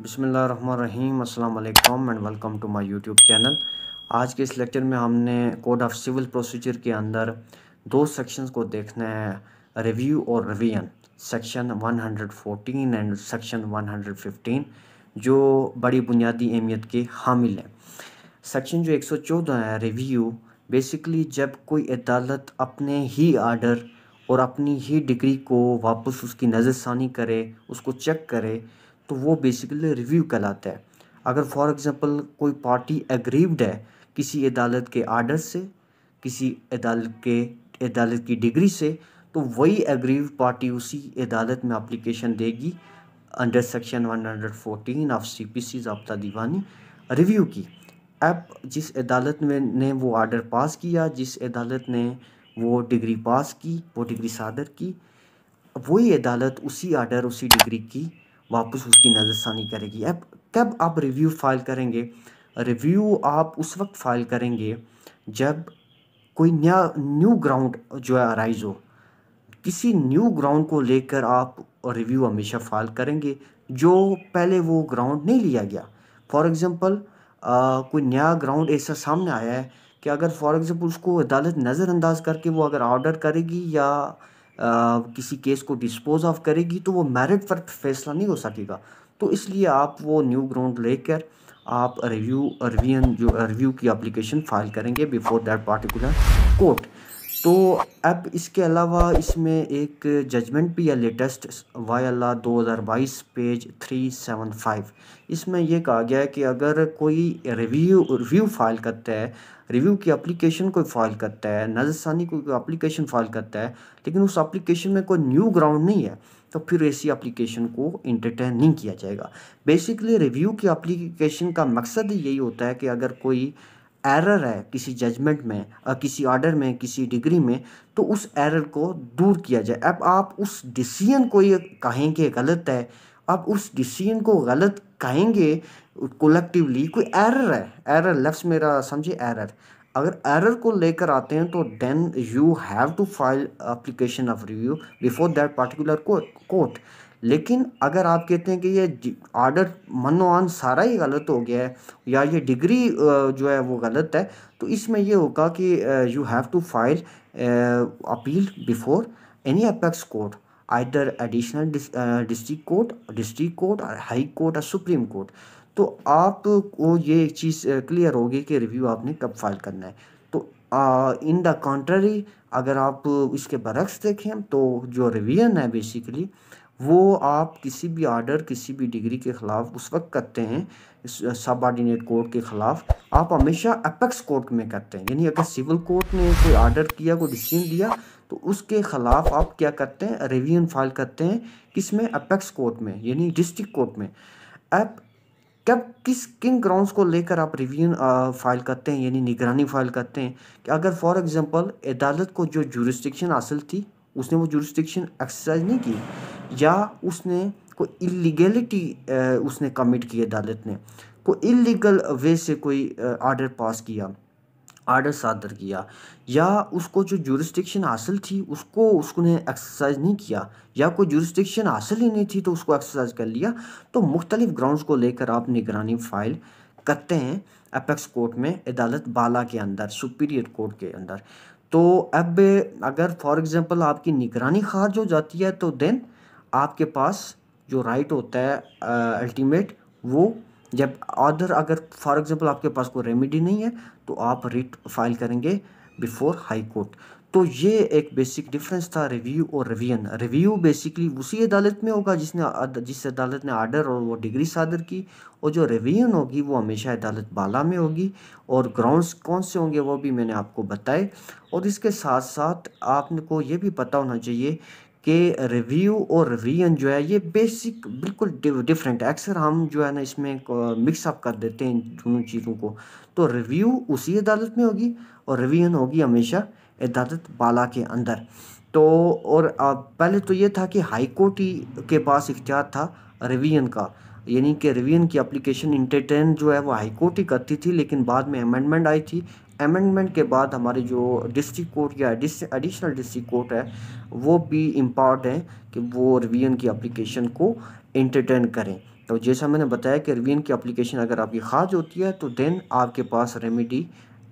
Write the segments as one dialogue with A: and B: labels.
A: बिसमीम अल्लाम and welcome to my YouTube channel आज के इस लेक्चर में हमने कोड ऑफ सिविल प्रोसीजर के अंदर दो सेक्शंस को देखना है रिव्यू और रिवीजन सेक्शन 114 एंड सेक्शन 115 जो बड़ी बुनियादी अहमियत के हामिल हैं सेक्शन जो 114 है रिव्यू बेसिकली जब कोई अदालत अपने ही आर्डर और अपनी ही डिग्री को वापस उसकी नज़रसानी करे उसको चेक करे तो वो बेसिकली रिव्यू कहलाता है अगर फॉर एग्ज़ाम्पल कोई पार्टी एग्रीव्ड है किसी अदालत के आर्डर से किसी अदालत के अदालत की डिग्री से तो वही एग्रीव पार्टी उसी अदालत में अप्लीकेशन देगी under section 114 of C P C जब्ता दीवानी रिव्यू की अब जिस अदालत में ने वो आर्डर पास किया जिस अदालत ने वो डिग्री पास की वो डिग्री सादर की वही अदालत उसी आर्डर उसी डिग्री की वापस उसकी नज़रसानी करेगी अब कब आप रिव्यू फ़ाइल करेंगे रिव्यू आप उस वक्त फ़ाइल करेंगे जब कोई नया न्यू ग्राउंड जो है अराइज़ हो किसी न्यू ग्राउंड को लेकर आप रिव्यू हमेशा फाइल करेंगे जो पहले वो ग्राउंड नहीं लिया गया फॉर एग्ज़ाम्पल कोई नया ग्राउंड ऐसा सामने आया है कि अगर फॉर एग्ज़ाम्पल उसको अदालत नज़रअंदाज करके वो अगर ऑर्डर करेगी या किसी केस को डिस्पोज ऑफ करेगी तो वो मेरिट पर फैसला नहीं हो सकेगा तो इसलिए आप वो न्यू ग्राउंड लेकर आप रिव्यू जो रिव्यू की एप्लीकेशन फाइल करेंगे बिफोर दैट पार्टिकुलर कोर्ट तो अब इसके अलावा इसमें एक जजमेंट भी है लेटेस्ट वाई अल्लाह दो हज़ार बाईस पेज थ्री सेवन फाइव इसमें यह कहा गया है कि अगर कोई रिव्यू रिव्यू फाइल करता है रिव्यू की एप्लीकेशन कोई फाइल करता है नज़रसानी कोई एप्लीकेशन फाइल करता है लेकिन उस एप्लीकेशन में कोई न्यू ग्राउंड नहीं है तो फिर ऐसी एप्लीकेशन को इंटरटेन नहीं किया जाएगा बेसिकली रिव्यू की एप्लीकेशन का मकसद ही यही होता है कि अगर कोई एरर है किसी जजमेंट में किसी ऑर्डर में किसी डिग्री में तो उस एरर को दूर किया जाए अब आप उस डिसीजन को ये कहेंगे गलत है आप उस डिसीजन को गलत कहेंगे कोलेक्टिवली कोई एरर है एरर लफ्स मेरा समझे एरर अगर एरर को लेकर आते हैं तो then you have to file application of review before that particular court लेकिन अगर आप कहते हैं कि ये आर्डर मनोआन सारा ही गलत हो गया है या ये डिग्री जो है वो गलत है तो इसमें ये होगा कि you have to file appeal before any apex court either additional district court district court high court और सुप्रीम कोर्ट तो आप को ये एक चीज़ क्लियर होगी कि रिव्यू आपने कब फाइल करना है तो इन द कॉन्ट्ररी अगर आप इसके बरक्स देखें तो जो रिवीजन है बेसिकली वो आप किसी भी आर्डर किसी भी डिग्री के ख़िलाफ़ उस वक्त करते हैं सब आर्डिनेट कोर्ट के ख़िलाफ़ आप हमेशा अपेक्स कोर्ट में करते हैं यानी अगर सिविल कोर्ट ने कोई आर्डर किया कोई डिसीजन दिया तो उसके ख़िलाफ़ आप क्या करते हैं रिव्यून फाइल करते हैं किस में अपेक्स कोर्ट में यानी डिस्ट्रिक्ट कोर्ट में अब कब किस किन ग्राउंड्स को लेकर आप रिव्यून फाइल करते हैं यानी निगरानी फाइल करते हैं कि अगर फॉर एग्जांपल अदालत को जो जुरिस्टिक्शन हासिल थी उसने वो जुरिस्टिक्शन एक्सरसाइज नहीं की या उसने कोई इलीगलिटी उसने कमिट की अदालत ने कोई इलीगल वे से कोई आर्डर पास किया आर्डर सादर किया या उसको जो जुरिस्टिक्शन हासिल थी उसको उसने एक्सरसाइज नहीं किया या कोई जुरिस्टिक्शन हासिल ही नहीं थी तो उसको एक्सरसाइज कर लिया तो मुख्तलिफ ग्राउंड्स को लेकर आप निगरानी फाइल करते हैं अपेक्स कोर्ट में अदालत बाला के अंदर सुपीरियर कोर्ट के अंदर तो अब अगर फॉर एग्ज़ाम्पल आपकी निगरानी खारिज हो जाती है तो देन आपके पास जो राइट होता है अल्टीमेट वो जब अदर अगर फॉर एग्ज़ाम्पल आपके पास कोई रेमेडी नहीं है तो आप रिट फाइल करेंगे बिफोर हाई कोर्ट तो ये एक बेसिक डिफरेंस था रिव्यू और रिवियन रिव्यू बेसिकली उसी अदालत में होगा जिसने जिस अदालत ने आर्डर और वो डिग्री सादर की और जो रिवियन होगी वो हमेशा अदालत बाला में होगी और ग्राउंड्स कौन से होंगे वो भी मैंने आपको बताए और इसके साथ साथ आपको ये भी पता होना चाहिए कि रिव्यू और रिवीजन जो है ये बेसिक बिल्कुल डिफरेंट है अक्सर हम जो है ना इसमें मिक्सअप कर देते हैं दोनों चीज़ों को तो रिव्यू उसी अदालत में होगी और रिवीजन होगी हमेशा अदालत बाला के अंदर तो और पहले तो ये था कि हाई कोर्ट ही के पास इख्तियार था रिवीजन का यानी कि रिवीजन की अप्लीकेशन इंटरटेन जो है वो हाईकोर्ट ही करती थी लेकिन बाद में अमेंडमेंट आई थी अमेंडमेंट के बाद हमारे जो डिस्ट्रिक्ट कोर्ट या एडिशनल डिस्ट्रिक्ट कोर्ट है वो भी इम्पॉर्ट है कि वो रिवीजन की अप्लीकेशन को इंटरटेन करें तो जैसा मैंने बताया कि रिवीजन की अप्लीकेशन अगर आपकी खाज होती है तो देन आपके पास रेमेडी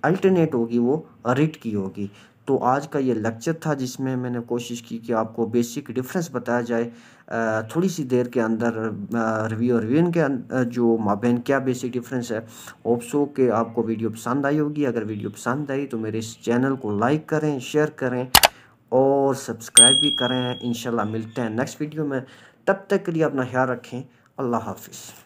A: अल्टरनेट होगी वो रिट की होगी तो आज का ये लेक्चर था जिसमें मैंने कोशिश की कि आपको बेसिक डिफरेंस बताया जाए थोड़ी सी देर के अंदर रिव्यू और रिव्यून के अं, जो माबेन क्या बेसिक डिफरेंस है ओप्सो के आपको वीडियो पसंद आई होगी अगर वीडियो पसंद आई तो मेरे इस चैनल को लाइक करें शेयर करें और सब्सक्राइब भी करें इन मिलते हैं नेक्स्ट वीडियो में तब तक के लिए अपना ख्याल रखें अल्लाह हाफिज़